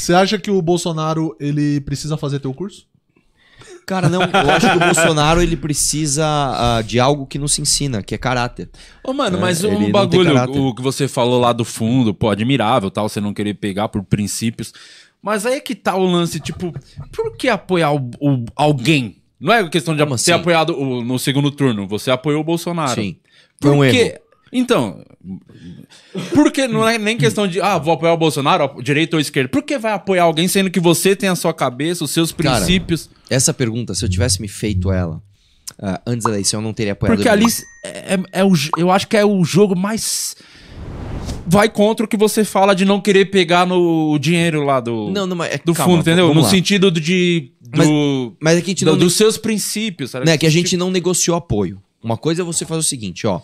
Você acha que o Bolsonaro ele precisa fazer teu curso? Cara, não, eu acho que o Bolsonaro ele precisa uh, de algo que não se ensina, que é caráter. Ô, mano, é, mas um bagulho, o que você falou lá do fundo, pô, admirável, tal, você não querer pegar por princípios. Mas aí é que tá o lance, tipo, por que apoiar o, o alguém? Não é questão de ser assim? apoiado o, no segundo turno, você apoiou o Bolsonaro. Sim. Por um erro. Então, porque não é nem questão de, ah, vou apoiar o Bolsonaro, direito ou esquerda. Por que vai apoiar alguém sendo que você tem a sua cabeça, os seus princípios? Cara, essa pergunta, se eu tivesse me feito ela uh, antes da eleição, eu não teria apoiado. Porque ali é, é, é o, eu acho que é o jogo mais vai contra o que você fala de não querer pegar no dinheiro lá do, não, não, é, do calma, fundo, entendeu? No lá. sentido de. Do, mas, mas é que a gente do, não, dos seus princípios, sabe? Né, que a tipo gente não negociou apoio. Uma coisa é você fazer o seguinte, ó.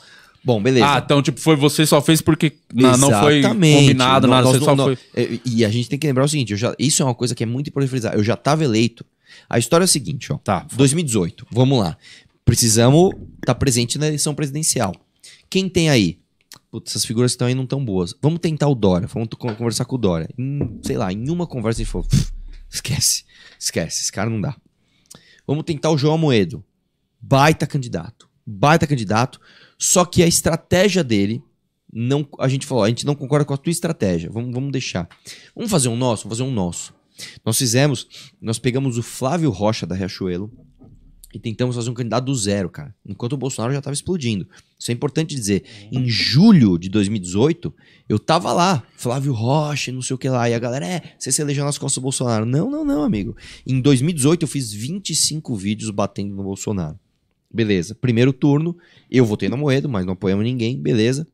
Bom, beleza. Ah, então, tipo, foi você só fez porque não, não foi combinado, não, nada, você só não, foi... É, e a gente tem que lembrar o seguinte, já, isso é uma coisa que é muito importante frisar. Eu já estava eleito. A história é a seguinte, ó. Tá. 2018, vamos lá. Precisamos estar tá presente na eleição presidencial. Quem tem aí? Putz, essas figuras que estão aí não tão boas. Vamos tentar o Dória, vamos conversar com o Dória. Em, sei lá, em uma conversa a gente falou, esquece, esquece, esse cara não dá. Vamos tentar o João Moedo. Baita candidato, baita candidato só que a estratégia dele, não, a gente falou, a gente não concorda com a tua estratégia, vamos, vamos deixar. Vamos fazer um nosso? Vamos fazer um nosso. Nós fizemos, nós pegamos o Flávio Rocha da Riachuelo e tentamos fazer um candidato do zero, cara. Enquanto o Bolsonaro já estava explodindo. Isso é importante dizer. Em julho de 2018, eu tava lá, Flávio Rocha, não sei o que lá, e a galera, é, você se elegeu nas costas do Bolsonaro. Não, não, não, amigo. Em 2018, eu fiz 25 vídeos batendo no Bolsonaro. Beleza. Primeiro turno, eu votei na Moedo, mas não apoiamos ninguém. Beleza.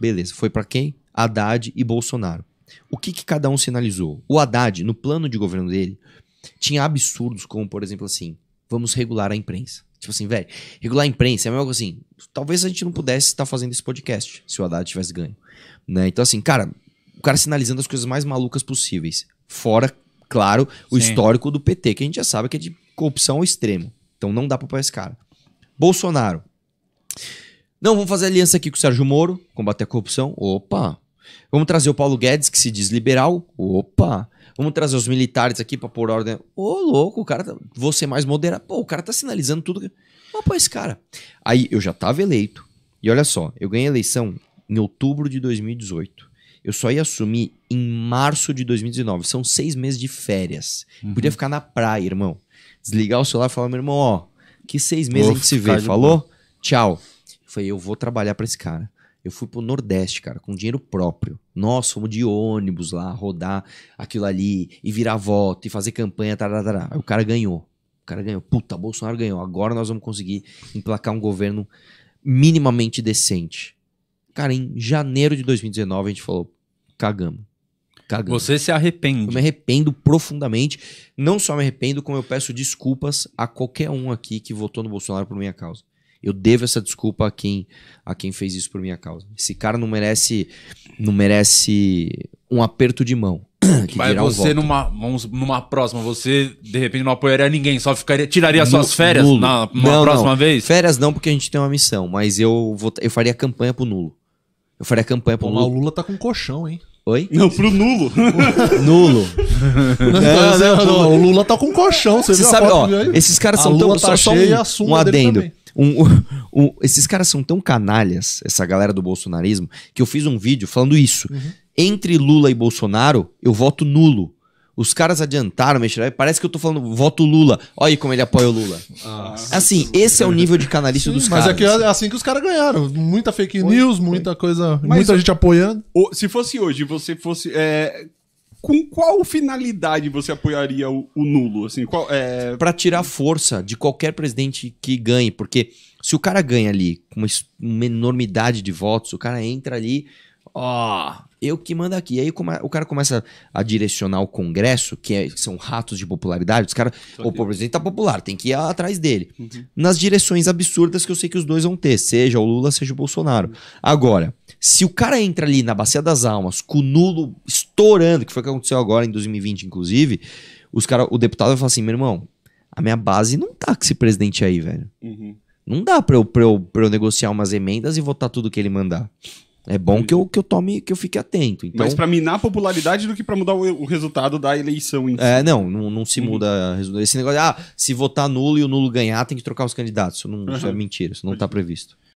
Beleza. Foi para quem? Haddad e Bolsonaro. O que, que cada um sinalizou? O Haddad, no plano de governo dele, tinha absurdos como, por exemplo, assim, vamos regular a imprensa. Tipo assim, velho, regular a imprensa é algo assim. Talvez a gente não pudesse estar fazendo esse podcast se o Haddad tivesse ganho. Né? Então, assim, cara, o cara sinalizando as coisas mais malucas possíveis. Fora, claro, o Sim. histórico do PT, que a gente já sabe que é de corrupção ao extremo. Então não dá pra pôr esse cara. Bolsonaro. Não, vamos fazer aliança aqui com o Sérgio Moro, combater a corrupção. Opa. Vamos trazer o Paulo Guedes, que se diz liberal. Opa. Vamos trazer os militares aqui para pôr ordem. Ô, louco, o cara tá... Vou mais moderado. Pô, o cara tá sinalizando tudo. Opa, esse cara. Aí, eu já tava eleito. E olha só, eu ganhei a eleição em outubro de 2018. Eu só ia assumir em março de 2019. São seis meses de férias. Uhum. Podia ficar na praia, irmão. Desligar o celular e falar, meu irmão, ó, que seis meses Uf, a gente se vê. Falou? Tchau. falei, eu vou trabalhar para esse cara. Eu fui pro Nordeste, cara, com dinheiro próprio. Nós fomos de ônibus lá, rodar aquilo ali, e virar voto, e fazer campanha, tarará. o cara ganhou. O cara ganhou. Puta, Bolsonaro ganhou. Agora nós vamos conseguir emplacar um governo minimamente decente. Cara, em janeiro de 2019 a gente falou, cagamos cagando. Você se arrepende. Eu me arrependo profundamente. Não só me arrependo, como eu peço desculpas a qualquer um aqui que votou no Bolsonaro por minha causa. Eu devo essa desculpa a quem, a quem fez isso por minha causa. Esse cara não merece não merece um aperto de mão. Mas você numa, vamos, numa próxima, você de repente não apoiaria ninguém, só ficaria tiraria suas férias nulo. na não, próxima não. vez? Férias não, porque a gente tem uma missão, mas eu vou, eu faria campanha pro nulo. Eu faria campanha pro Pô, nulo. O Lula tá com colchão, hein? Oi? Não, pro nulo. nulo. Não, é, não, não, não, O Lula tá com um colchão, você, você sabe, ó, esses caras são tão tá só, só um, um adendo. Um, um, esses caras são tão canalhas, essa galera do bolsonarismo, que eu fiz um vídeo falando isso. Uhum. Entre Lula e Bolsonaro, eu voto nulo. Os caras adiantaram, mexeram. Parece que eu tô falando, voto Lula. Olha aí como ele apoia o Lula. Ah, assim, esse é o nível de canalista Sim, dos mas caras. Mas é, é, assim que os caras ganharam. Muita fake foi, news, foi. muita coisa. Mas muita gente apoiando. Se fosse hoje, você fosse. É, com qual finalidade você apoiaria o, o nulo? Assim, qual, é... Pra tirar força de qualquer presidente que ganhe. Porque se o cara ganha ali com uma, uma enormidade de votos, o cara entra ali ó, oh, eu que mando aqui. E aí o cara começa a direcionar o Congresso, que, é, que são ratos de popularidade, os caras, o presidente tá popular, tem que ir atrás dele. Uhum. Nas direções absurdas que eu sei que os dois vão ter, seja o Lula, seja o Bolsonaro. Uhum. Agora, se o cara entra ali na Bacia das Almas, com o nulo estourando, que foi o que aconteceu agora em 2020, inclusive, os cara, o deputado vai falar assim, meu irmão, a minha base não tá com esse presidente aí, velho. Uhum. Não dá pra eu, pra, eu, pra eu negociar umas emendas e votar tudo que ele mandar. É bom que eu, que eu tome, que eu fique atento. Então, Mais para minar a popularidade do que para mudar o, o, resultado da eleição em si. É, não, não, não se muda. Uhum. Esse negócio de, ah, se votar nulo e o nulo ganhar, tem que trocar os candidatos. Isso, não, uhum. isso é mentira, isso não está previsto.